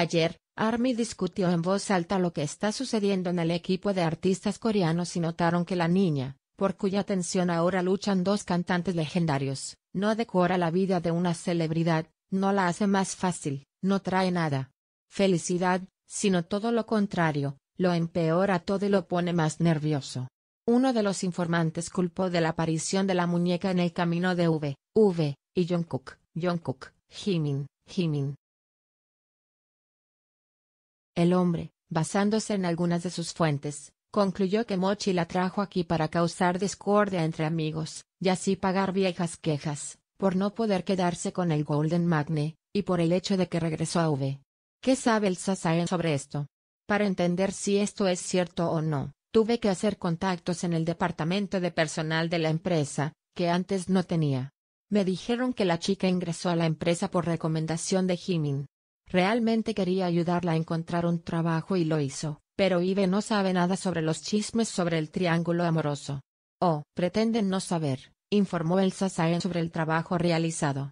Ayer, Army discutió en voz alta lo que está sucediendo en el equipo de artistas coreanos y notaron que la niña, por cuya atención ahora luchan dos cantantes legendarios, no decora la vida de una celebridad, no la hace más fácil, no trae nada. Felicidad, sino todo lo contrario, lo empeora todo y lo pone más nervioso. Uno de los informantes culpó de la aparición de la muñeca en el camino de V, V, y Jungkook, Jungkook, Jimin, Jimin, el hombre, basándose en algunas de sus fuentes, concluyó que Mochi la trajo aquí para causar discordia entre amigos, y así pagar viejas quejas, por no poder quedarse con el Golden Magne, y por el hecho de que regresó a V. ¿Qué sabe el Sasaen sobre esto? Para entender si esto es cierto o no, tuve que hacer contactos en el departamento de personal de la empresa, que antes no tenía. Me dijeron que la chica ingresó a la empresa por recomendación de Jimin, Realmente quería ayudarla a encontrar un trabajo y lo hizo, pero Ive no sabe nada sobre los chismes sobre el triángulo amoroso. Oh, pretenden no saber, informó Elsa Saen sobre el trabajo realizado.